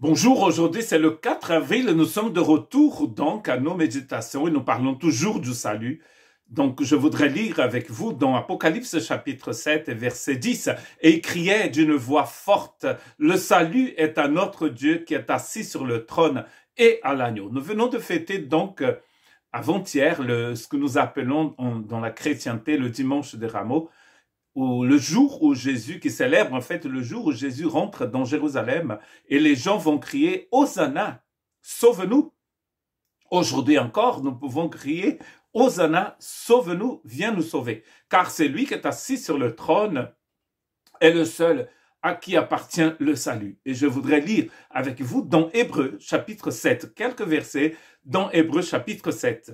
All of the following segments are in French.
Bonjour, aujourd'hui c'est le 4 avril nous sommes de retour donc à nos méditations et nous parlons toujours du salut. Donc je voudrais lire avec vous dans Apocalypse chapitre 7 et verset 10 et il criait d'une voix forte, le salut est à notre Dieu qui est assis sur le trône et à l'agneau. Nous venons de fêter donc euh, avant-hier ce que nous appelons dans la chrétienté le dimanche des rameaux, le jour où Jésus, qui célèbre en fait le jour où Jésus rentre dans Jérusalem et les gens vont crier Hosanna, sauve-nous. Aujourd'hui encore, nous pouvons crier Hosanna, sauve-nous, viens nous sauver. Car c'est lui qui est assis sur le trône est le seul à qui appartient le salut. Et je voudrais lire avec vous dans Hébreu chapitre 7, quelques versets dans Hébreu chapitre 7.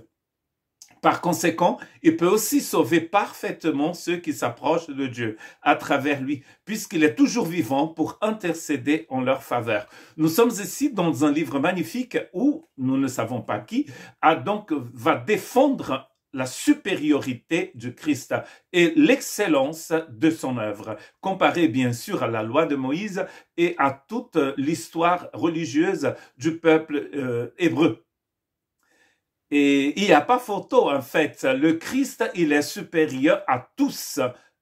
Par conséquent, il peut aussi sauver parfaitement ceux qui s'approchent de Dieu à travers lui, puisqu'il est toujours vivant pour intercéder en leur faveur. Nous sommes ici dans un livre magnifique où, nous ne savons pas qui, a donc, va défendre la supériorité du Christ et l'excellence de son œuvre, comparée bien sûr à la loi de Moïse et à toute l'histoire religieuse du peuple euh, hébreu. Et il n'y a pas photo en fait. Le Christ, il est supérieur à tous,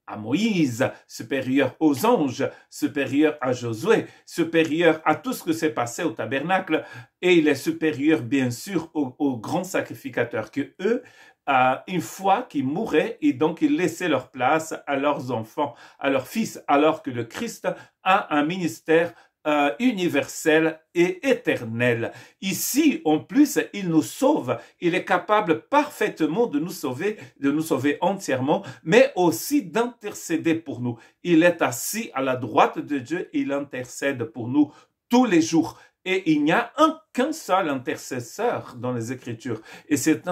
à Moïse, supérieur aux anges, supérieur à Josué, supérieur à tout ce qui s'est passé au tabernacle, et il est supérieur bien sûr aux, grands sacrificateurs que eux, une fois qu'ils mouraient, et donc ils laissaient leur place à leurs enfants, à leurs fils, alors que le Christ a un ministère euh, universel et éternel. Ici, en plus, il nous sauve. Il est capable parfaitement de nous sauver, de nous sauver entièrement, mais aussi d'intercéder pour nous. Il est assis à la droite de Dieu, il intercède pour nous tous les jours. Et il n'y a qu'un seul intercesseur dans les Écritures. Et cet,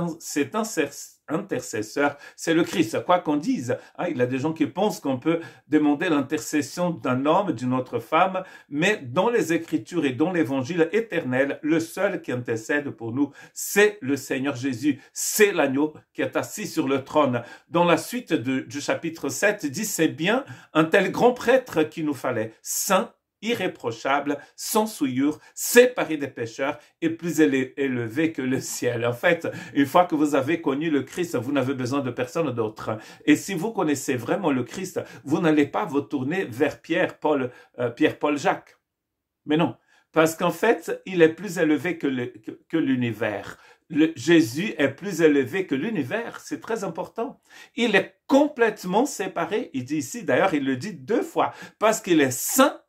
intercesseur, c'est le Christ. Quoi qu'on dise, hein, il y a des gens qui pensent qu'on peut demander l'intercession d'un homme, d'une autre femme, mais dans les Écritures et dans l'Évangile éternel, le seul qui intercède pour nous, c'est le Seigneur Jésus. C'est l'agneau qui est assis sur le trône. Dans la suite du chapitre 7, dit, c'est bien un tel grand prêtre qu'il nous fallait, saint irréprochable, sans souillure, séparé des pécheurs et plus élevé que le ciel. En fait, une fois que vous avez connu le Christ, vous n'avez besoin de personne d'autre. Et si vous connaissez vraiment le Christ, vous n'allez pas vous tourner vers Pierre, Paul, euh, Pierre, Paul, Jacques. Mais non, parce qu'en fait, il est plus élevé que l'univers. Jésus est plus élevé que l'univers, c'est très important. Il est complètement séparé, il dit ici, d'ailleurs il le dit deux fois, parce qu'il est saint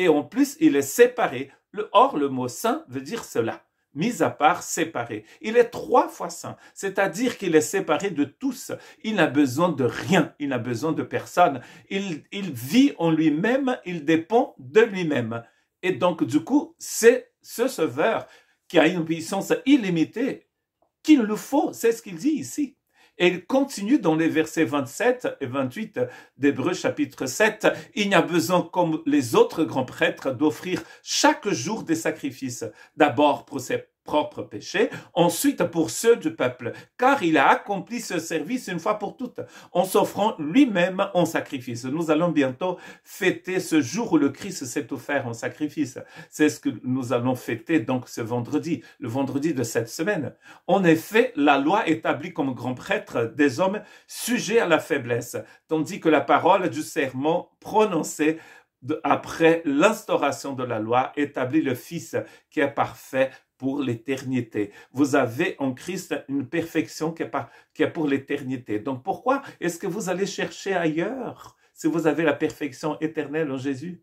et en plus il est séparé. Le, or, le mot saint veut dire cela, mis à part, séparé. Il est trois fois saint, c'est-à-dire qu'il est séparé de tous. Il n'a besoin de rien, il n'a besoin de personne. Il, vit en lui-même, il dépend de lui-même. Et donc, du coup, c'est ce sauveur qui a une puissance illimitée qu'il le faut, c'est ce qu'il dit ici. Et il continue dans les versets 27 et 28 d'Hébreu chapitre 7. Il n'y a besoin, comme les autres grands prêtres, d'offrir chaque jour des sacrifices, d'abord pour ses propre péché, ensuite pour ceux du peuple, car il a accompli ce service une fois pour toutes, en s'offrant lui-même en sacrifice. Nous allons bientôt fêter ce jour où le Christ s'est offert en sacrifice. C'est ce que nous allons fêter donc ce vendredi, le vendredi de cette semaine. En effet, la loi établit comme grand prêtre des hommes sujets à la faiblesse, tandis que la parole du serment prononcé après l'instauration de la loi, établit le Fils qui est parfait pour l'éternité. Vous avez en Christ une perfection qui est pour l'éternité. Donc pourquoi est-ce que vous allez chercher ailleurs si vous avez la perfection éternelle en Jésus